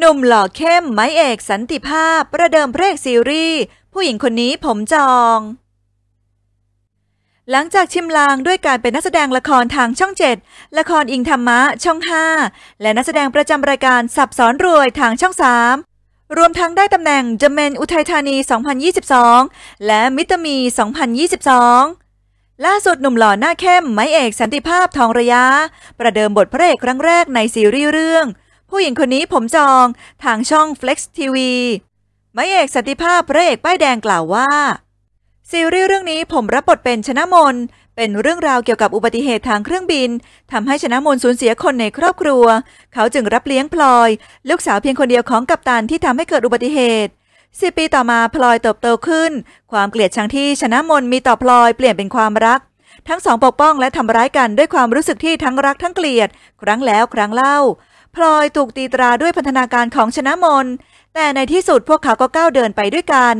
หนุ่มหล่อเข้มไม้เอกสันติภาพ ประเดิมเพลกซีรีส์ผู้หญิงคนนี้ผมจอง หลังจากชิมลางด้วยการเป็นนักแสดงละครทางช่องเจ็ดละครอิงธรรมะ ช่องห้าและนักแสดงประจำรายการสับสอนรวยทางช่องสามรวมทั้งได้ตำแหน่งเจเมนอุทัยธานี 2022 และมิตรมี 2022 ล่าสุดหนุ่มหล่อหน้าเข้ม ไม้เอกสันติภาพทองระยะประเดิมบทพระเอกครั้งแรกในซีรีส์เรื่องผู้หญิงคนนี้ผมจองทางช่อง Flex TV ไม่เอกสันติภาพพระเอกป้ายแดงกล่าวว่า ซีรีส์เรื่องนี้ผมรับบทเป็นชนะมนเป็นเรื่องราวเกี่ยวกับอุบัติเหตุทางเครื่องบิน ทำให้ชนะมนสูญเสียคนในครอบครัว เขาจึงรับเลี้ยงพลอย ลูกสาวเพียงคนเดียวของกัปตันที่ทำให้เกิดอุบัติเหตุสิปีต่อมาพลอยเติบโตขึ้นความเกลียดชังที่ชนะมนมีต่อพลอยเปลี่ยนเป็นความรักทั้งสองปกป้องและทำร้ายกันด้วยความรู้สึกที่ทั้งรักทั้งเกลียด ครั้งแล้วครั้งเล่า พลอยถูกตีตราด้วยพันธนาการของชนะมนแต่ในที่สุด พวกเขาก็ก้าวเดินไปด้วยกัน